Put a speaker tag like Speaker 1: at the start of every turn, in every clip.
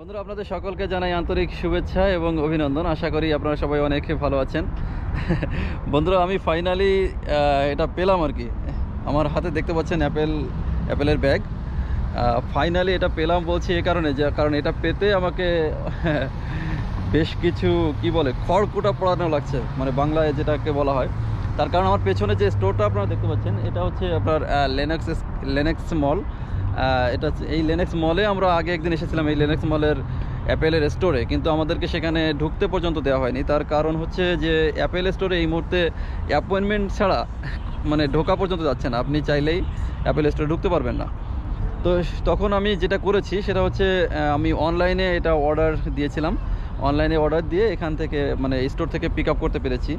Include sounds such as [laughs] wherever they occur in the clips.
Speaker 1: বন্ধুরা আপনাদের সকলকে জানাই আন্তরিক শুভেচ্ছা এবং অভিনন্দন আশা করি আপনারা সবাই অনেক ভালো আছেন [laughs] বন্ধুরা আমি ফাইনালি এটা পেলাম আর কি আমার হাতে দেখতে পাচ্ছেন অ্যাপেল অ্যাপেলের ব্যাগ ফাইনালি এটা পেলাম বলছি এ কারণে যে কারণ এটা পেতে আমাকে [laughs] বেশ কিছু কি বলে খড়কুটা পড়ানো লাগছে মানে বাংলায় যেটাকে বলা হয় তার কারণ আমার পেছনে যে স্টোরটা আপনারা দেখতে পাচ্ছেন এটা হচ্ছে আপনার লেনেক্স লেনেক্স মল এটা এই লেনেক্স মলে আমরা আগে একদিন এসেছিলাম এই লেনেক্স মলের অ্যাপেলের স্টোরে কিন্তু আমাদেরকে সেখানে ঢুকতে পর্যন্ত দেওয়া হয়নি তার কারণ হচ্ছে যে অ্যাপেল স্টোরে এই মুহূর্তে অ্যাপয়েন্টমেন্ট ছাড়া মানে ঢোকা পর্যন্ত যাচ্ছে না আপনি চাইলেই অ্যাপেল স্টোরে ঢুকতে পারবেন না তো তখন আমি যেটা করেছি সেটা হচ্ছে আমি অনলাইনে এটা অর্ডার দিয়েছিলাম অনলাইনে অর্ডার দিয়ে এখান থেকে মানে স্টোর থেকে পিক আপ করতে পেরেছি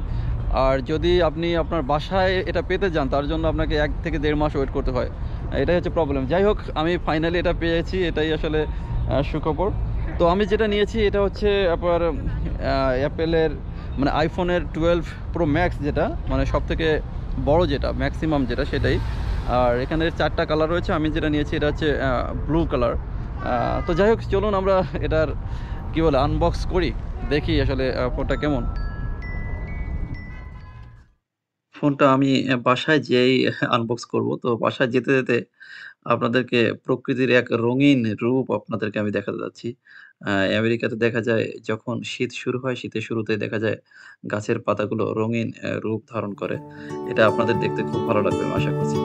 Speaker 1: আর যদি আপনি আপনার বাসায় এটা পেতে যান তার জন্য আপনাকে এক থেকে দেড় মাস ওয়েট করতে হয় এটাই হচ্ছে প্রবলেম যাই হোক আমি ফাইনালি এটা পেয়েছি এটাই আসলে সুখবর তো আমি যেটা নিয়েছি এটা হচ্ছে আপনার অ্যাপেলের মানে আইফোনের টুয়েলভ প্রো ম্যাক্স যেটা মানে সব থেকে বড় যেটা ম্যাক্সিমাম যেটা সেটাই আর এখানে চারটা কালার রয়েছে আমি যেটা নিয়েছি এটা হচ্ছে ব্লু কালার তো যাই হোক চলুন আমরা এটার কী বলে আনবক্স করি দেখি আসলে ফোনটা কেমন ফোনটা আমি বাসায় যেয়েই আনবক্স [laughs] করবো। তো বাসায় যেতে, যেতে আপনাদেরকে প্রকৃতির এক রঙিন রূপ আপনাদেরকে আমি দেখাতে যাচ্ছি। আমেরিকাতে দেখা যায় যখন শীত শুরু হয়, শীতের শুরুতে দেখা যায় গাছের পাতাগুলো রঙিন রূপ ধারণ করে। এটা আপনাদের দেখতে খুব ভালো লাগবে আমি আশা করছি।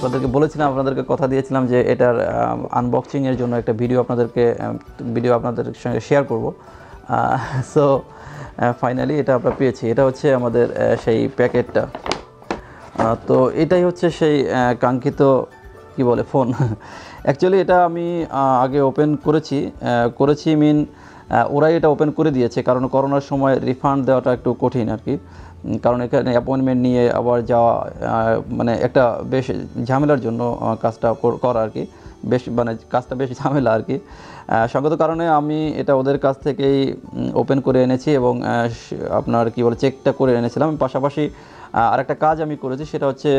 Speaker 1: আপনাদেরকে বলেছিলাম আপনাদেরকে কথা দিয়েছিলাম যে এটার আনবক্সিংয়ের জন্য একটা ভিডিও আপনাদেরকে ভিডিও আপনাদের সঙ্গে শেয়ার করব সো ফাইনালি এটা আমরা পেয়েছি এটা হচ্ছে আমাদের সেই প্যাকেটটা তো এটাই হচ্ছে সেই কাঙ্ক্ষিত কি বলে ফোন অ্যাকচুয়ালি এটা আমি আগে ওপেন করেছি করেছি মিন ওরাই এটা ওপেন করে দিয়েছে কারণ করোনার সময় রিফান্ড দেওয়াটা একটু কঠিন আর কি কারণ এখানে অ্যাপয়েন্টমেন্ট নিয়ে আবার যাওয়া মানে একটা বেশ ঝামেলার জন্য কাজটা করা আর কি বেশ মানে কাজটা বেশ ঝামেলা আর কি সঙ্গত কারণে আমি এটা ওদের কাছ থেকেই ওপেন করে এনেছি এবং আপনার কি বলে চেকটা করে এনেছিলাম পাশাপাশি আরেকটা কাজ আমি করেছি সেটা হচ্ছে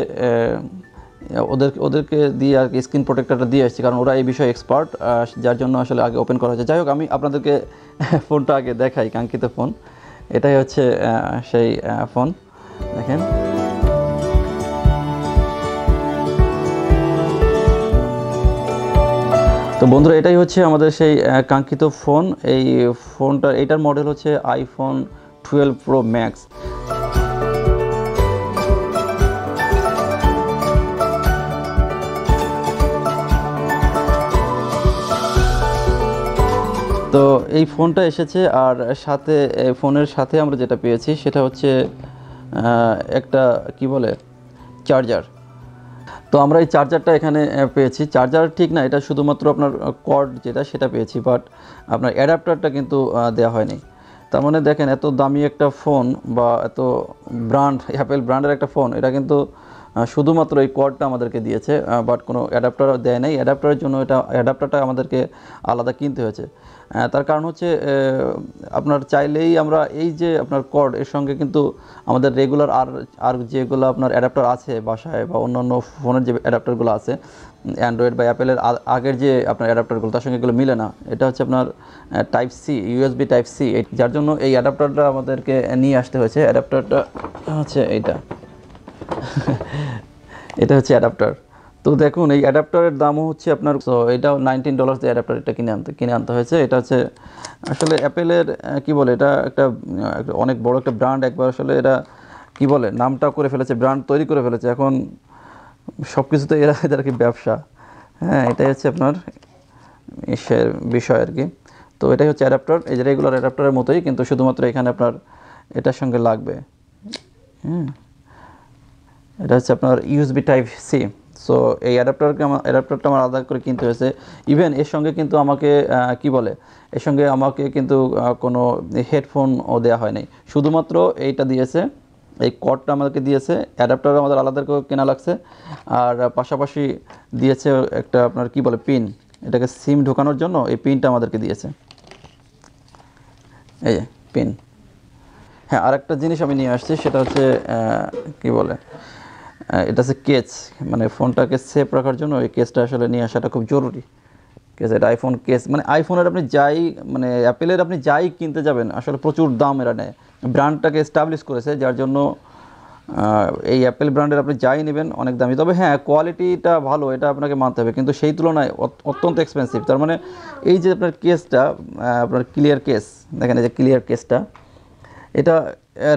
Speaker 1: ওদের ওদেরকে দিয়ে আর কি স্ক্রিন প্রোটেক্টারটা দিয়ে আসছি কারণ ওরা এই বিষয়ে এক্সপার্ট যার জন্য আসলে আগে ওপেন করা হয়েছে যাই হোক আমি আপনাদেরকে ফোনটা [laughs] আগে দেখাই কাঙ্ক্ষিত ফোন এটাই হচ্ছে সেই ফোন দেখেন তো বন্ধুরা এটাই হচ্ছে আমাদের সেই কাঙ্ক্ষিত ফোন এই ফোনটা এটার মডেল হচ্ছে আইফোন টুয়েলভ প্রো ম্যাক্স তো এই ফোনটা এসেছে আর সাথে ফোনের সাথে আমরা যেটা পেয়েছি সেটা হচ্ছে একটা কি বলে চার্জার তো আমরা এই চার্জারটা এখানে পেয়েছি চার্জার ঠিক না এটা শুধুমাত্র আপনার কর্ড যেটা সেটা পেয়েছি বাট আপনার অ্যাডাপ্টারটা কিন্তু দেওয়া হয়নি তার মানে দেখেন এত দামি একটা ফোন বা এত ব্র্যান্ড অ্যাপেল ব্র্যান্ডের একটা ফোন এটা কিন্তু শুধুমাত্র এই কর্ডটা আমাদেরকে দিয়েছে বাট কোনো অ্যাডাপ্টার দেয় নাই অ্যাডাপ্টারের জন্য এটা অ্যাডাপ্টারটা আমাদেরকে আলাদা কিনতে হয়েছে তার কারণ হচ্ছে আপনার চাইলেই আমরা এই যে আপনার কর্ড এর সঙ্গে কিন্তু আমাদের রেগুলার আর আর যেগুলো আপনার অ্যাডাপ্টার আছে বাসায় বা অন্যান্য ফোনের যে অ্যাডাপ্টারগুলো আছে অ্যান্ড্রয়েড বা অ্যাপেলের আগের যে আপনার অ্যাডাপ্টারগুলো তার সঙ্গে এগুলো মিলে না এটা হচ্ছে আপনার type C USB type C যার জন্য এই অ্যাডাপ্টারটা আমাদেরকে নিয়ে আসতে হয়েছে অ্যাডাপ্টারটা হচ্ছে এইটা [laughs] এটা হচ্ছে অ্যাডাপ্টার তো দেখুন এই অ্যাডাপ্টারের দামও হচ্ছে আপনার এটাও নাইনটিন ডলার দিয়ে অ্যাডাপ্টারটা এটা কিনে আনতে কিনে আনতে হয়েছে এটা হচ্ছে আসলে অ্যাপেলের কি বলে এটা একটা অনেক বড় একটা ব্র্যান্ড একবার আসলে এরা কি বলে নামটা করে ফেলেছে ব্র্যান্ড তৈরি করে ফেলেছে এখন সব তো এরা এদের আর কি ব্যবসা হ্যাঁ এটাই হচ্ছে আপনার ইসের বিষয় আর কি তো এটাই হচ্ছে অ্যাডাপ্টার এই যে রেগুলার অ্যাডাপ্টারের মতোই কিন্তু শুধুমাত্র এখানে আপনার এটার সঙ্গে লাগবে হ্যাঁ এটা হচ্ছে আপনার ইউএসবি টাইপ সি সো এই অ্যাডাপ্টারকে আমার অ্যাডাপ্টারটা আমার আলাদা করে কিনতে হয়েছে ইভেন এর সঙ্গে কিন্তু আমাকে কি বলে এর সঙ্গে আমাকে কিন্তু কোনো হেডফোনও দেওয়া হয়নি শুধুমাত্র এইটা দিয়েছে এই কর্ডটা আমাদেরকে দিয়েছে অ্যাডাপ্টার আমাদের আলাদা করে কেনা লাগছে আর পাশাপাশি দিয়েছে একটা আপনার কি বলে পিন এটাকে সিম ঢোকানোর জন্য এই পিনটা আমাদেরকে দিয়েছে এই যে পিন হ্যাঁ আরেকটা জিনিস আমি নিয়ে আসছি সেটা হচ্ছে কি বলে এটা হচ্ছে কেচ মানে ফোনটাকে সেফ রাখার জন্য এই কেসটা আসলে নিয়ে আসাটা খুব জরুরি কেস এটা আইফোন কেস মানে আইফোনের আপনি যাই মানে অ্যাপেলের আপনি যাই কিনতে যাবেন আসলে প্রচুর দাম এরা নেয় ব্র্যান্ডটাকে এস্টাবলিশ করেছে যার জন্য এই অ্যাপেল ব্র্যান্ডের আপনি যাই নেবেন অনেক দামি তবে হ্যাঁ কোয়ালিটিটা ভালো এটা আপনাকে মানতে হবে কিন্তু সেই তুলনায় অত্যন্ত এক্সপেন্সিভ তার মানে এই যে আপনার কেসটা আপনার ক্লিয়ার কেস দেখেন এই যে ক্লিয়ার কেসটা এটা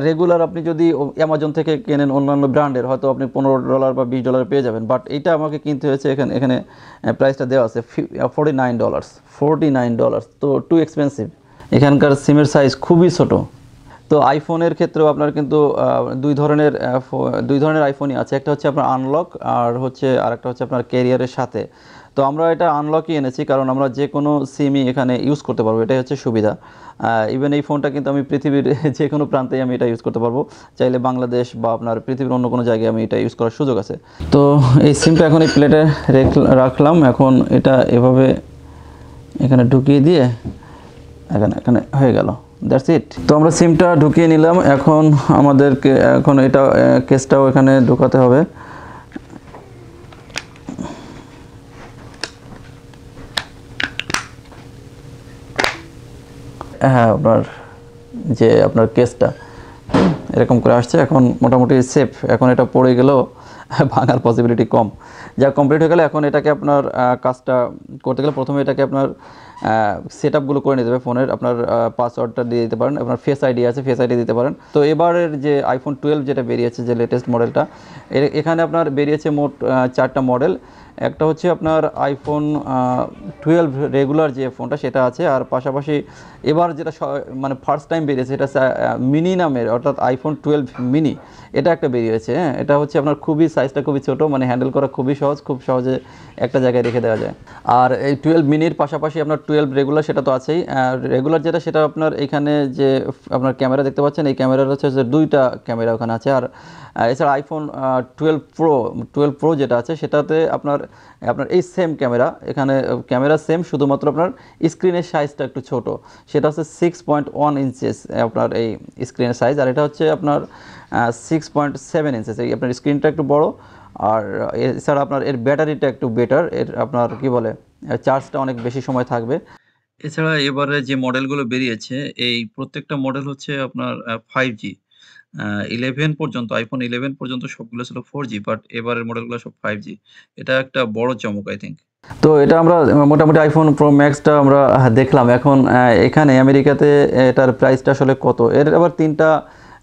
Speaker 1: রেগুলার আপনি যদি অ্যামাজন থেকে কেনেন অন্যান্য ব্র্যান্ডের হয়তো আপনি পনেরো ডলার বা বিশ ডলার পেয়ে যাবেন বাট এটা আমাকে কিনতে হয়েছে এখানে এখানে প্রাইসটা দেওয়া আছে forty nine dollars forty nine dollars তো টু এক্সপেন্সিভ এখানকার সিমের সাইজ খুবই ছোটো তো আইফোনের ক্ষেত্রেও আপনার কিন্তু দুই ধরনের দুই ধরনের আইফোনই আছে একটা হচ্ছে আপনার আনলক আর হচ্ছে আরেকটা হচ্ছে আপনার ক্যারিয়ারের সাথে তো আমরা এটা আনলকই এনেছি কারণ আমরা যে কোনো সিমই এখানে ইউজ করতে পারবো এটাই হচ্ছে সুবিধা ইভেন এই ফোনটা কিন্তু আমি পৃথিবীর [laughs] যে কোনো প্রান্তেই আমি এটা ইউজ করতে পারবো চাইলে বাংলাদেশ বা আপনার পৃথিবীর অন্য কোনো জায়গায় আমি এটা ইউজ করার সুযোগ আছে তো এই সিমটা এখন এই প্লেটে রাখলাম এখন এটা এভাবে এখানে ঢুকিয়ে দিয়ে এখানে এখানে হয়ে গেল দ্যাটস ইট তো আমরা সিমটা ঢুকিয়ে নিলাম এখন আমাদেরকে এখন এটা কেসটাও এখানে ঢুকাতে হবে হ্যাঁ আপনার যে আপনার কেসটা এরকম করে আসছে এখন মোটামুটি সেফ এখন এটা পড়ে গেলেও ভাঙার পসিবিলিটি কম যা কমপ্লিট হয়ে গেলে এখন এটাকে আপনার কাজটা করতে গেলে প্রথমে এটাকে আপনার সেট আপগুলো করে নিতে হবে ফোনের আপনার পাসওয়ার্ডটা দিয়ে দিতে পারেন আপনার ফেস আইডি আছে ফেস আইডি দিতে পারেন তো এবারের যে আইফোন টুয়েলভ যেটা বেরিয়েছে যে লেটেস্ট মডেলটা এখানে আপনার বেরিয়েছে মোট চারটা মডেল একটা হচ্ছে আপনার আইফোন টুয়েলভ রেগুলার যে ফোনটা সেটা আছে আর পাশাপাশি এবার যেটা মানে ফার্স্ট টাইম বেরিয়েছে এটা মিনি নামের অর্থাৎ আইফোন টুয়েলভ মিনি এটা একটা বেরিয়েছে হ্যাঁ এটা হচ্ছে আপনার খুবই সাইজটা খুবই ছোট মানে হ্যান্ডেল করা খুবই সহজ খুব সহজে একটা জায়গায় রেখে দেওয়া যায় আর এই টুয়েলভ মিনির পাশাপাশি আপনার টুয়েলভ রেগুলার সেটা তো আছেই রেগুলার যেটা সেটা আপনার এখানে যে আপনার ক্যামেরা দেখতে পাচ্ছেন এই ক্যামেরার হচ্ছে দুইটা ক্যামেরা ওখানে আছে আর এছাড়া iPhone twelve pro twelve pro যেটা আছে সেটাতে আপনার আপনার এই সেম ক্যামেরা এখানে ক্যামেরা সেম শুধুমাত্র আপনার স্ক্রিনের সাইজটা একটু ছোট সেটা হচ্ছে সিক্স পয়েন্ট ওয়ান ইঞ্চেস আপনার এই স্ক্রিনের সাইজ আর এটা হচ্ছে আপনার সিক্স পয়েন্ট সেভেন ইঞ্চেস এই আপনার স্ক্রিনটা একটু বড় আর এছাড়া আপনার এর ব্যাটারিটা একটু বেটার এর আপনার কি বলে চার্জটা অনেক বেশি সময় থাকবে এছাড়া এবারে যে মডেলগুলো বেরিয়েছে এই প্রত্যেকটা মডেল হচ্ছে আপনার ফাইভ জি ইলেভেন পর্যন্ত আইফোন ইলেভেন পর্যন্ত সবগুলো ছিল ফোর জি বাট এবারের মডেলগুলো সব ফাইভ জি এটা একটা বড় চমক আই থিঙ্ক তো এটা আমরা মোটামুটি আইফোন প্রো ম্যাক্সটা আমরা দেখলাম এখন এখানে আমেরিকাতে এটার প্রাইসটা আসলে কত এর আবার তিনটা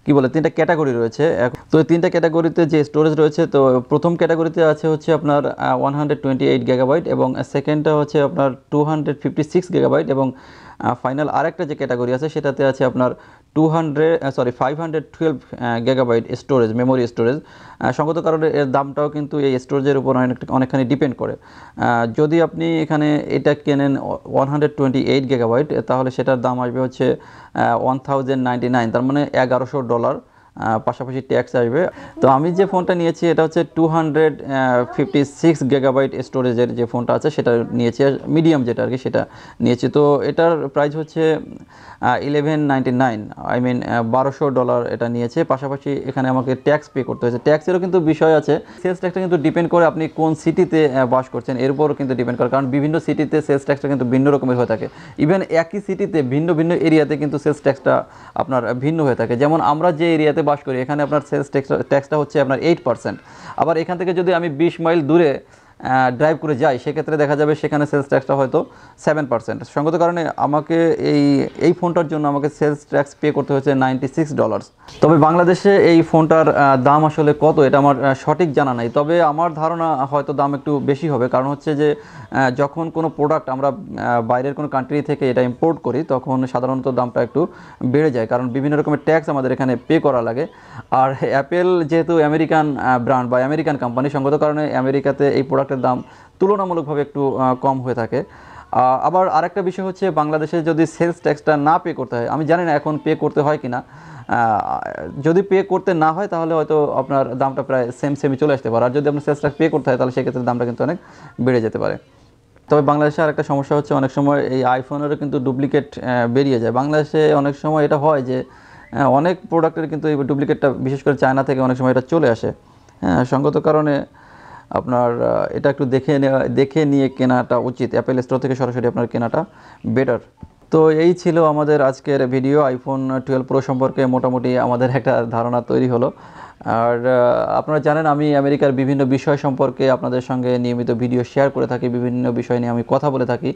Speaker 1: কি বলে তিনটা ক্যাটাগরি রয়েছে তো এই তিনটা ক্যাটাগরিতে যে স্টোরেজ রয়েছে তো প্রথম ক্যাটাগরিতে আছে হচ্ছে আপনার one hundred twenty eight gigabyte এবং সেকেন্ডটা হচ্ছে আপনার two hundred fifty six gigabyte এবং ফাইনাল আরেকটা যে ক্যাটাগরি আছে সেটাতে আছে আপনার 200 sorry 512 gigabyte storage memory storage সঙ্গত কারণে এর দামটাও কিন্তু এই স্টোরেজের উপর অনেকখানি ডিপেন্ড করে যদি আপনি এখানে এটা কেনেন 128 গিগাবাইট তাহলে সেটার দাম আসবে হচ্ছে 1099 তার মানে এগারোশো ডলার পাশাপাশি ট্যাক্স আসবে তো আমি যে ফোনটা নিয়েছি এটা হচ্ছে two hundred fifty six gigabyte স্টোরেজের যে ফোনটা আছে সেটা নিয়েছি মিডিয়াম যেটা আর কি সেটা নিয়েছি তো এটার প্রাইস হচ্ছে eleven ninety nine I mean বারোশো ডলার এটা নিয়েছে পাশাপাশি এখানে আমাকে ট্যাক্স পে করতে হয়েছে ট্যাক্সেরও কিন্তু বিষয় আছে সেলস ট্যাক্সটা কিন্তু ডিপেন্ড করে আপনি কোন সিটিতে বাস করছেন এর উপরও কিন্তু ডিপেন্ড করে কারণ বিভিন্ন সিটিতে সেলস ট্যাক্সটা কিন্তু ভিন্ন রকমের হয়ে থাকে ইভেন একই সিটিতে ভিন্ন ভিন্ন এরিয়াতে কিন্তু সেলস ট্যাক্সটা আপনার ভিন্ন হয়ে থাকে যেমন আমরা যে এরিয়াতে পৃথিবীতে বাস করি এখানে আপনার সেলস ট্যাক্সটা হচ্ছে আপনার এইট পার্সেন্ট আবার এখান থেকে যদি আমি বিশ মাইল দূরে ড্রাইভ করে যায় সেক্ষেত্রে দেখা যাবে সেখানে সেলস ট্যাক্সটা হয়তো সেভেন পার্সেন্ট সঙ্গত কারণে আমাকে এই এই ফোনটার জন্য আমাকে সেলস ট্যাক্স পে করতে হয়েছে নাইনটি সিক্স ডলার্স তবে বাংলাদেশে এই ফোনটার দাম আসলে কত এটা আমার সঠিক জানা নাই তবে আমার ধারণা হয়তো দাম একটু বেশি হবে কারণ হচ্ছে যে যখন কোনো প্রোডাক্ট আমরা বাইরের কোনো কান্ট্রি থেকে এটা ইম্পোর্ট করি তখন সাধারণত দামটা একটু বেড়ে যায় কারণ বিভিন্ন রকমের ট্যাক্স আমাদের এখানে পে করা লাগে আর অ্যাপেল যেহেতু আমেরিকান ব্র্যান্ড বা আমেরিকান কোম্পানি সঙ্গত কারণে আমেরিকাতে এই প্রোডাক্ট প্রোডাক্টের দাম তুলনামূলকভাবে একটু কম হয়ে থাকে আবার আরেকটা বিষয় হচ্ছে বাংলাদেশে যদি সেলস ট্যাক্সটা না পে করতে হয় আমি জানি না এখন পে করতে হয় কি না যদি পে করতে না হয় তাহলে হয়তো আপনার দামটা প্রায় সেম সেমি চলে আসতে পারে আর যদি আপনার সেলস ট্যাক্স পে করতে হয় তাহলে সেক্ষেত্রে দামটা কিন্তু অনেক বেড়ে যেতে পারে তবে বাংলাদেশে আরেকটা সমস্যা হচ্ছে অনেক সময় এই আইফোনেরও কিন্তু ডুপ্লিকেট বেরিয়ে যায় বাংলাদেশে অনেক সময় এটা হয় যে অনেক প্রোডাক্টের কিন্তু এই ডুপ্লিকেটটা বিশেষ করে চায়না থেকে অনেক সময় এটা চলে আসে হ্যাঁ সঙ্গত কারণে আপনার এটা একটু দেখে নেওয়া দেখে নিয়ে কেনাটা উচিত অ্যাপেল স্টোর থেকে সরাসরি আপনার কেনাটা বেটার তো এই ছিল আমাদের আজকের ভিডিও আইফোন টুয়েলভ প্রো সম্পর্কে মোটামুটি আমাদের একটা ধারণা তৈরি হলো আর আপনারা জানেন আমি আমেরিকার বিভিন্ন বিষয় সম্পর্কে আপনাদের সঙ্গে নিয়মিত ভিডিও শেয়ার করে থাকি বিভিন্ন বিষয় নিয়ে আমি কথা বলে থাকি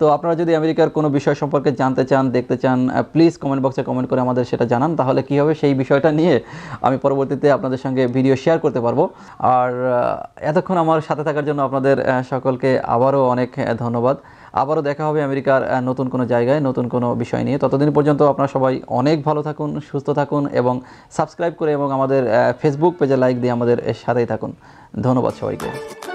Speaker 1: তো আপনারা যদি আমেরিকার কোনো বিষয় সম্পর্কে জানতে চান দেখতে চান প্লিজ কমেন্ট বক্সে কমেন্ট করে আমাদের সেটা জানান তাহলে কি হবে সেই বিষয়টা নিয়ে আমি পরবর্তীতে আপনাদের সঙ্গে ভিডিও শেয়ার করতে পারবো আর এতক্ষণ আমার সাথে থাকার জন্য আপনাদের সকলকে আবারও অনেক ধন্যবাদ আবারও দেখা হবে আমেরিকার নতুন কোনো জায়গায় নতুন কোনো বিষয় নিয়ে ততদিন পর্যন্ত আপনারা সবাই অনেক ভালো থাকুন সুস্থ থাকুন এবং সাবস্ক্রাইব করে এবং আমাদের ফেসবুক পেজে লাইক দিয়ে আমাদের সাথেই থাকুন ধন্যবাদ সবাইকে